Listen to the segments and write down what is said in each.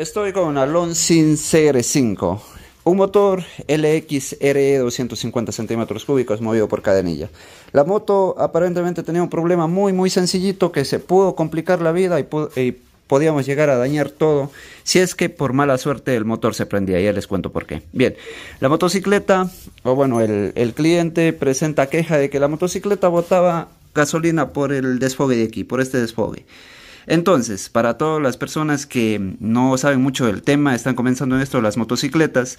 Estoy con un Alonsin CR5, un motor LXRE 250 centímetros cúbicos movido por cadenilla. La moto aparentemente tenía un problema muy muy sencillito que se pudo complicar la vida y, podíamos llegar a dañar todo si es que por mala suerte el motor se prendía. Ya les cuento por qué. Bien, la motocicleta, o bueno, el, el cliente presenta queja de que la motocicleta botaba gasolina por el desfogue de aquí, por este desfogue. Entonces, para todas las personas que no saben mucho del tema, están comenzando en esto las motocicletas,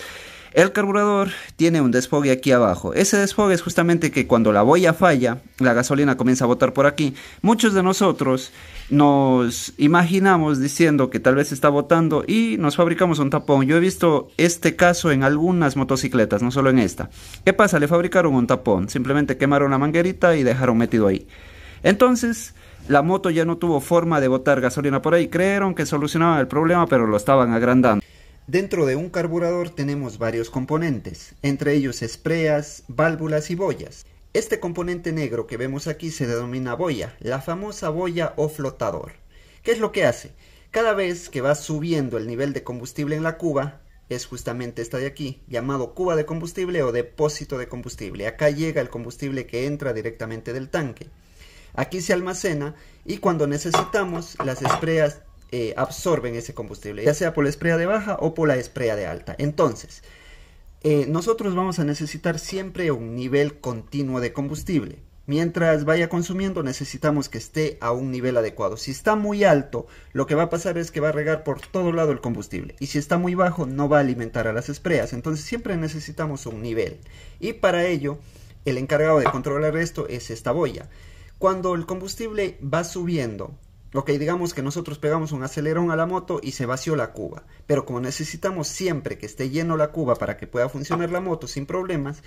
el carburador tiene un desfogue aquí abajo. Ese desfogue es justamente que cuando la boya falla, la gasolina comienza a botar por aquí. Muchos de nosotros nos imaginamos diciendo que tal vez está botando y nos fabricamos un tapón. Yo he visto este caso en algunas motocicletas, no solo en esta. ¿Qué pasa? Le fabricaron un tapón. Simplemente quemaron la manguerita y dejaron metido ahí. Entonces, la moto ya no tuvo forma de botar gasolina por ahí. Creyeron que solucionaban el problema, pero lo estaban agrandando. Dentro de un carburador tenemos varios componentes, entre ellos espreas, válvulas y boyas. Este componente negro que vemos aquí se denomina boya, la famosa boya o flotador. ¿Qué es lo que hace? Cada vez que va subiendo el nivel de combustible en la cuba, es justamente esta de aquí, llamado cuba de combustible o depósito de combustible. Acá llega el combustible que entra directamente del tanque. Aquí se almacena y cuando necesitamos las espreas eh, absorben ese combustible, ya sea por la esprea de baja o por la esprea de alta. Entonces, eh, nosotros vamos a necesitar siempre un nivel continuo de combustible. Mientras vaya consumiendo necesitamos que esté a un nivel adecuado. Si está muy alto, lo que va a pasar es que va a regar por todo lado el combustible. Y si está muy bajo, no va a alimentar a las espreas. Entonces siempre necesitamos un nivel. Y para ello, el encargado de controlar esto es esta boya. Cuando el combustible va subiendo, Ok, digamos que nosotros pegamos un acelerón a la moto y se vació la cuba. Pero como necesitamos siempre que esté lleno la cuba para que pueda funcionar la moto sin problemas,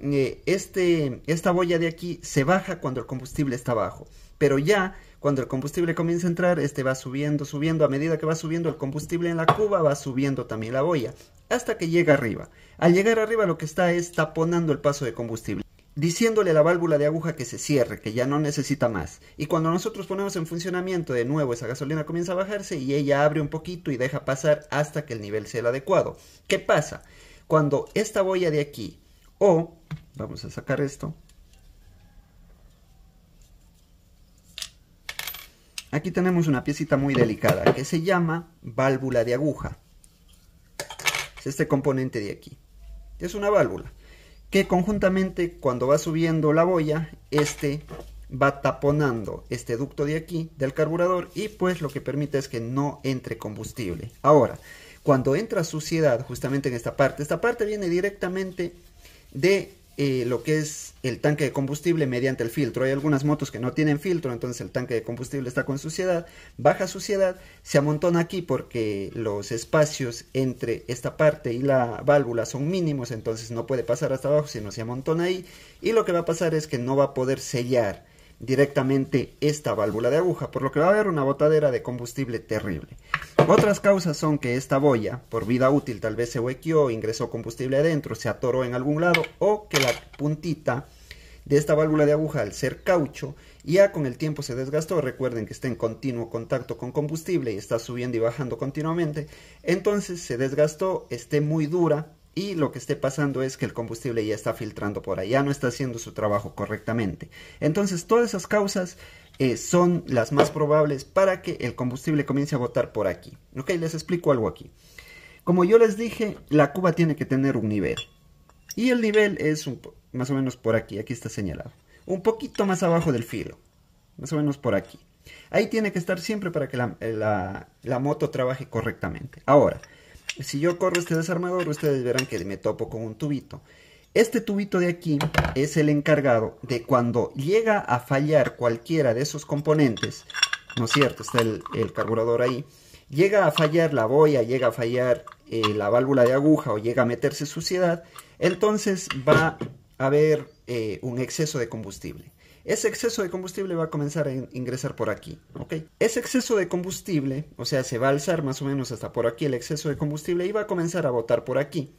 eh, este, esta boya de aquí se baja cuando el combustible está bajo. Pero ya cuando el combustible comienza a entrar, este va subiendo, subiendo. A medida que va subiendo el combustible en la cuba, va subiendo también la boya. Hasta que llega arriba. Al llegar arriba lo que está es taponando el paso de combustible diciéndole a la válvula de aguja que se cierre, que ya no necesita más. Y cuando nosotros ponemos en funcionamiento de nuevo, esa gasolina comienza a bajarse y ella abre un poquito y deja pasar hasta que el nivel sea el adecuado. ¿Qué pasa? Cuando esta boya de aquí, o, vamos a sacar esto, aquí tenemos una piecita muy delicada que se llama válvula de aguja. Es este componente de aquí. Es una válvula que conjuntamente cuando va subiendo la boya, este va taponando este ducto de aquí del carburador y pues lo que permite es que no entre combustible. Ahora, cuando entra suciedad justamente en esta parte, esta parte viene directamente de eh, lo que es el tanque de combustible mediante el filtro. Hay algunas motos que no tienen filtro, entonces el tanque de combustible está con suciedad, baja suciedad, se amontona aquí porque los espacios entre esta parte y la válvula son mínimos, entonces no puede pasar hasta abajo, sino se amontona ahí. Y lo que va a pasar es que no va a poder sellar directamente esta válvula de aguja, por lo que va a haber una botadera de combustible terrible. Otras causas son que esta boya, por vida útil, tal vez se huequeó, ingresó combustible adentro, se atoró en algún lado, o que la puntita de esta válvula de aguja, al ser caucho, ya con el tiempo se desgastó, recuerden que está en continuo contacto con combustible y está subiendo y bajando continuamente, entonces se desgastó, esté muy dura, y lo que esté pasando es que el combustible ya está filtrando por allá, no está haciendo su trabajo correctamente. Entonces, todas esas causas eh, son las más probables para que el combustible comience a botar por aquí. Ok, les explico algo aquí. Como yo les dije, la cuba tiene que tener un nivel. Y el nivel es más o menos por aquí, aquí está señalado. Un poquito más abajo del filo, más o menos por aquí. Ahí tiene que estar siempre para que la eh, moto trabaje correctamente. Ahora, si yo corro este desarmador, ustedes verán que me topo con un tubito. Este tubito de aquí es el encargado de cuando llega a fallar cualquiera de esos componentes, ¿no es cierto? Está el, carburador ahí. Llega a fallar la boya, llega a fallar eh, la válvula de aguja o llega a meterse suciedad, entonces va a haber eh, un exceso de combustible ese exceso de combustible va a comenzar a ingresar por aquí, Ese exceso de combustible, o sea, se va a alzar más o menos hasta por aquí el exceso de combustible y va a comenzar a botar por aquí.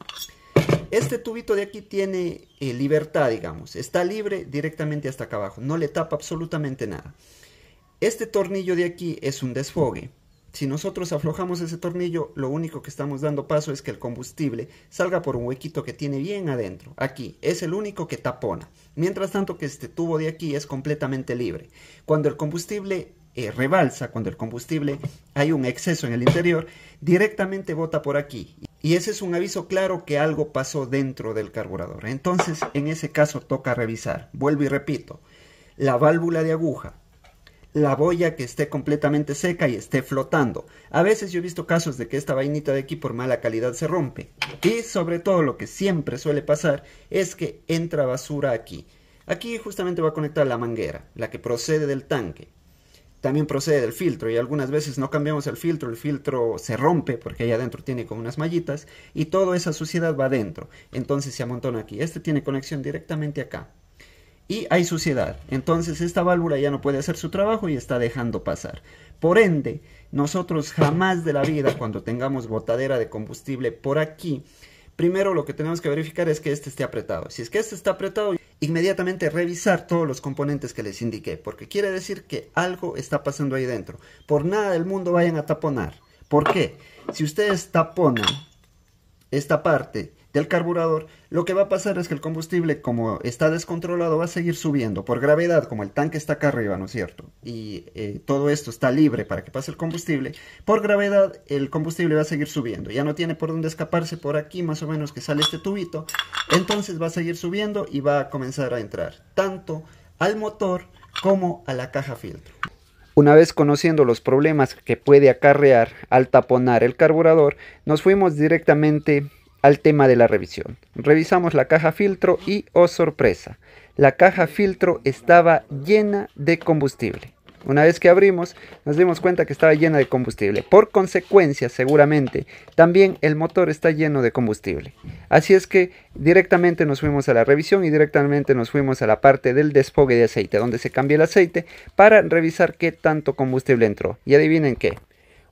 Este tubito de aquí tiene eh, libertad, digamos, está libre directamente hasta acá abajo, no le tapa absolutamente nada. Este tornillo de aquí es un desfogue. Si nosotros aflojamos ese tornillo, lo único que estamos dando paso es que el combustible salga por un huequito que tiene bien adentro. Aquí es el único que tapona. Mientras tanto que este tubo de aquí es completamente libre. Cuando el combustible eh, rebalsa, cuando el combustible hay un exceso en el interior, directamente bota por aquí. Y ese es un aviso claro que algo pasó dentro del carburador. Entonces, en ese caso toca revisar. Vuelvo y repito, la válvula de aguja la boya que esté completamente seca y esté flotando. A veces yo he visto casos de que esta vainita de aquí por mala calidad se rompe. Y sobre todo lo que siempre suele pasar es que entra basura aquí. Aquí justamente va a conectar la manguera, la que procede del tanque. También procede del filtro y algunas veces no cambiamos el filtro, el filtro se rompe porque allá adentro tiene como unas mallitas y toda esa suciedad va adentro. Entonces se amontona aquí. Este tiene conexión directamente acá y hay suciedad. Entonces esta válvula ya no puede hacer su trabajo y está dejando pasar. Por ende, nosotros jamás de la vida, cuando tengamos botadera de combustible por aquí, primero lo que tenemos que verificar es que este esté apretado. Si es que este está apretado, inmediatamente revisar todos los componentes que les indiqué, porque quiere decir que algo está pasando ahí dentro. Por nada del mundo vayan a taponar. ¿Por qué? Si ustedes taponan esta parte del carburador, lo que va a pasar es que el combustible, como está descontrolado, va a seguir subiendo por gravedad, como el tanque está acá arriba, ¿no es cierto? Y eh, todo esto está libre para que pase el combustible, por gravedad el combustible va a seguir subiendo, ya no tiene por dónde escaparse por aquí más o menos que sale este tubito, entonces va a seguir subiendo y va a comenzar a entrar tanto al motor como a la caja filtro. Una vez conociendo los problemas que puede acarrear al taponar el carburador, nos fuimos directamente al tema de la revisión. Revisamos la caja filtro y, oh sorpresa, la caja filtro estaba llena de combustible. Una vez que abrimos, nos dimos cuenta que estaba llena de combustible. Por consecuencia, seguramente, también el motor está lleno de combustible. Así es que directamente nos fuimos a la revisión y directamente nos fuimos a la parte del desfogue de aceite, donde se cambia el aceite para revisar qué tanto combustible entró. Y adivinen qué,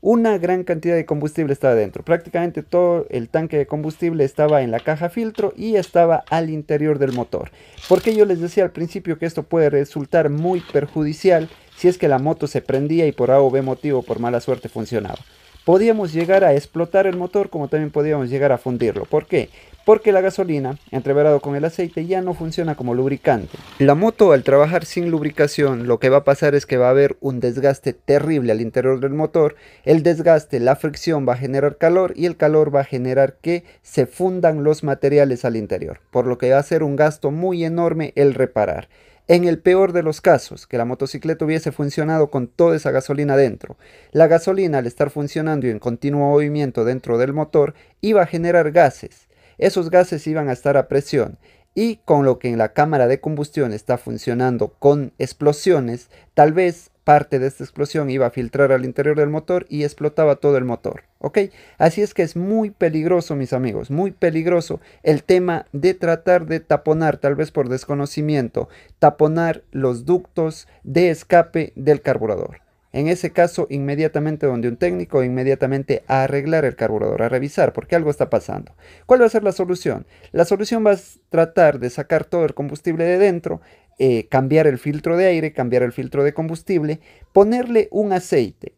una gran cantidad de combustible estaba dentro. Prácticamente todo el tanque de combustible estaba en la caja filtro y estaba al interior del motor. Porque yo les decía al principio que esto puede resultar muy perjudicial si es que la moto se prendía y por A o B motivo por mala suerte funcionaba. Podíamos llegar a explotar el motor como también podíamos llegar a fundirlo. ¿Por qué? porque la gasolina, entreverado con el aceite, ya no funciona como lubricante. La moto al trabajar sin lubricación, lo que va a pasar es que va a haber un desgaste terrible al interior del motor. El desgaste, la fricción va a generar calor y el calor va a generar que se fundan los materiales al interior, por lo que va a ser un gasto muy enorme el reparar. En el peor de los casos, que la motocicleta hubiese funcionado con toda esa gasolina dentro. La gasolina, al estar funcionando y en continuo movimiento dentro del motor, iba a generar gases esos gases iban a estar a presión y con lo que en la cámara de combustión está funcionando con explosiones, tal vez parte de esta explosión iba a filtrar al interior del motor y explotaba todo el motor. ¿Ok? Así es que es muy peligroso, mis amigos, muy peligroso el tema de tratar de taponar, tal vez por desconocimiento, taponar los ductos de escape del carburador. En ese caso, inmediatamente donde un técnico, inmediatamente a arreglar el carburador, a revisar, porque algo está pasando. ¿Cuál va a ser la solución? La solución va a tratar de sacar todo el combustible de dentro, eh, cambiar el filtro de aire, cambiar el filtro de combustible, ponerle un aceite,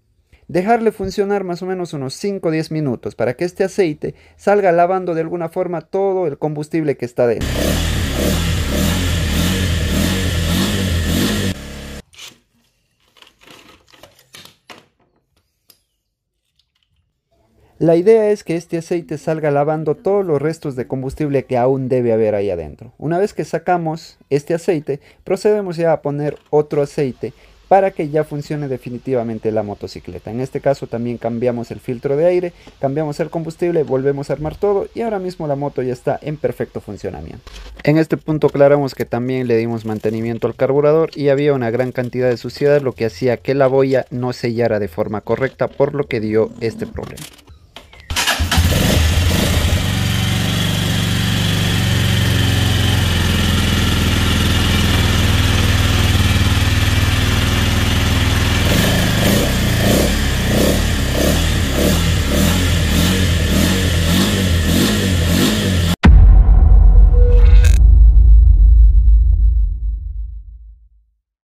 dejarle funcionar más o menos unos 5 o 10 minutos para que este aceite salga lavando de alguna forma todo el combustible que está dentro. La idea es que este aceite salga lavando todos los restos de combustible que aún debe haber ahí adentro. Una vez que sacamos este aceite, procedemos ya a poner otro aceite para que ya funcione definitivamente la motocicleta. En este caso también cambiamos el filtro de aire, cambiamos el combustible, volvemos a armar todo y ahora mismo la moto ya está en perfecto funcionamiento. En este punto aclaramos que también le dimos mantenimiento al carburador y había una gran cantidad de suciedad lo que hacía que la boya no sellara de forma correcta por lo que dio este problema.